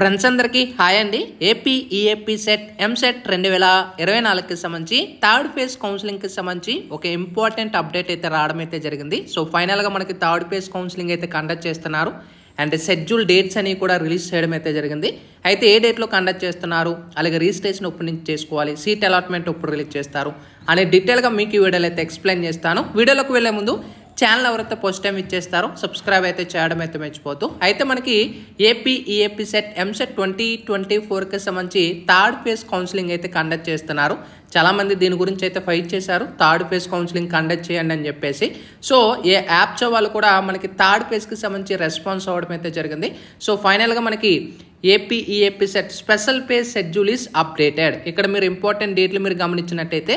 friends అందరికీ hi అండి AP EAP CET e EAMCET రెండు వేల ఇరవై నాలుగుకి సంబంధించి థర్డ్ ఫేజ్ కౌన్సిలింగ్కి సంబంధించి ఒక ఇంపార్టెంట్ అప్డేట్ అయితే రావడం అయితే జరిగింది సో ఫైనల్గా మనకి థర్డ్ ఫేజ్ కౌన్సిలింగ్ అయితే కండక్ట్ చేస్తున్నారు అండ్ షెడ్యూల్ డేట్స్ అని కూడా రిలీజ్ చేయడం అయితే జరిగింది అయితే ఏ డేట్లో కండక్ట్ చేస్తున్నారు అలాగే రిజిస్ట్రేషన్ ఎప్పుడు నుంచి చేసుకోవాలి సీట్ అలాట్మెంట్ ఎప్పుడు రిలీజ్ చేస్తారు అనే డీటెయిల్గా మీకు ఈ వీడియోలో అయితే ఎక్స్ప్లెయిన్ చేస్తాను వీడియోలోకి వెళ్ళే ముందు ఛానల్ ఎవరైతే ఫస్ట్ టైం ఇచ్చేస్తారో సబ్స్క్రైబ్ అయితే చేయడం అయితే మర్చిపోదు అయితే మనకి AP EAP CET EAMCET twenty twenty ఫోర్కి సంబంధించి థర్డ్ ఫేజ్ కౌన్సిలింగ్ అయితే కండక్ట్ చేస్తున్నారు చాలామంది దీని గురించి అయితే ఫైట్ చేశారు థర్డ్ ఫేజ్ కౌన్సిలింగ్ కండక్ట్ చేయండి అని చెప్పేసి సో ఏ యాప్స్ వాళ్ళు కూడా మనకి థర్డ్ ఫేజ్కి సంబంధించి రెస్పాన్స్ అవ్వడం అయితే జరిగింది సో ఫైనల్గా మనకి AP EAP CET special pay schedule is updated ఇక్కడ మీరు ఇంపార్టెంట్ డేట్లు మీరు గమనించినట్టయితే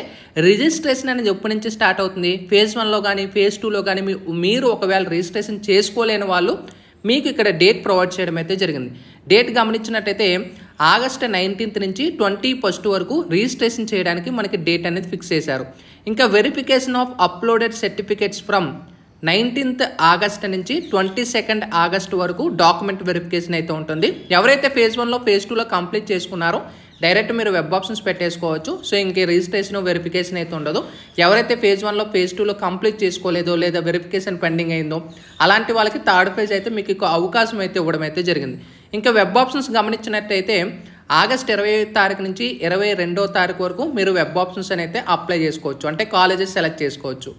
రిజిస్ట్రేషన్ అనేది ఎప్పటి నుంచి స్టార్ట్ అవుతుంది ఫేజ్ వన్లో కానీ ఫేజ్ టూలో కానీ మీరు ఒకవేళ రిజిస్ట్రేషన్ చేసుకోలేని వాళ్ళు మీకు ఇక్కడ డేట్ ప్రొవైడ్ చేయడం అయితే జరిగింది డేట్ గమనించినట్టయితే ఆగస్ట్ నైన్టీన్త్ నుంచి ట్వంటీ ఫస్ట్ వరకు రిజిస్ట్రేషన్ చేయడానికి మనకి డేట్ అనేది ఫిక్స్ చేశారు ఇంకా verification of uploaded certificates from nineteenth August నుంచి ట్వంటీ సెకండ్ ఆగస్ట్ వరకు డాక్యుమెంట్ వెరిఫికేషన్ అయితే ఉంటుంది ఎవరైతే ఫేజ్ వన్లో ఫేజ్ టూలో కంప్లీట్ చేసుకున్నారో డైరెక్ట్ మీరు వెబ్ ఆప్షన్స్ పెట్టేసుకోవచ్చు సో ఇంక రిజిస్ట్రేషన్ వెరిఫికేషన్ అయితే ఉండదు ఎవరైతే ఫేజ్ వన్లో ఫేజ్ టూలో కంప్లీట్ చేసుకోలేదో లేదా వెరిఫికేషన్ పెండింగ్ అయిందో అలాంటి వాళ్ళకి థర్డ్ ఫేజ్ అయితే మీకు అవకాశం అయితే ఇవ్వడం అయితే జరిగింది ఇంకా వెబ్ ఆప్షన్స్ గమనించినట్టయితే ఆగస్ట్ ఇరవై తారీఖు నుంచి ఇరవై రెండో తారీఖు వరకు మీరు వెబ్ ఆప్షన్స్ అయితే అప్లై చేసుకోవచ్చు అంటే కాలేజెస్ సెలెక్ట్ చేసుకోవచ్చు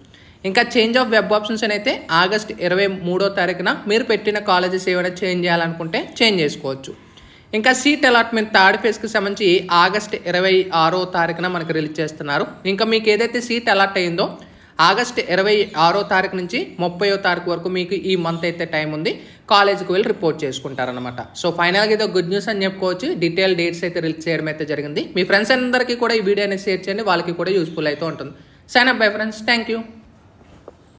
ఇంకా చేంజ్ ఆఫ్ వెబ్ ఆప్షన్స్ అయితే ఆగస్ట్ ఇరవై మూడో తారీఖున మీరు పెట్టిన కాలేజెస్ ఏమైనా చేంజ్ చేయాలనుకుంటే చేంజ్ చేసుకోవచ్చు ఇంకా సీట్ అలాట్మెంట్ థర్డ్ ఫేజ్కి సంబంధించి ఆగస్ట్ ఇరవై ఆరో తారీఖున మనకు రిలీజ్ చేస్తున్నారు ఇంకా మీకు ఏదైతే సీట్ అలాట్ అయిందో ఆగస్ట్ ఇరవై ఆరో తారీఖు నుంచి ముప్పయో తారీఖు వరకు మీకు ఈ మంత్ అయితే టైం ఉంది కాలేజీకి వెళ్ళి రిపోర్ట్ చేసుకుంటారనమాట సో ఫైనల్గా ఏదో గుడ్ న్యూస్ అని చెప్పుకోవచ్చు డీటెయిల్ డేట్స్ అయితే రిలీజ్ చేయడం అయితే జరిగింది మీ ఫ్రెండ్స్ అందరికీ కూడా ఈ వీడియోని షేర్ చేయండి వాళ్ళకి కూడా యూస్ఫుల్ అయితే ఉంటుంది sign up bye friends thank you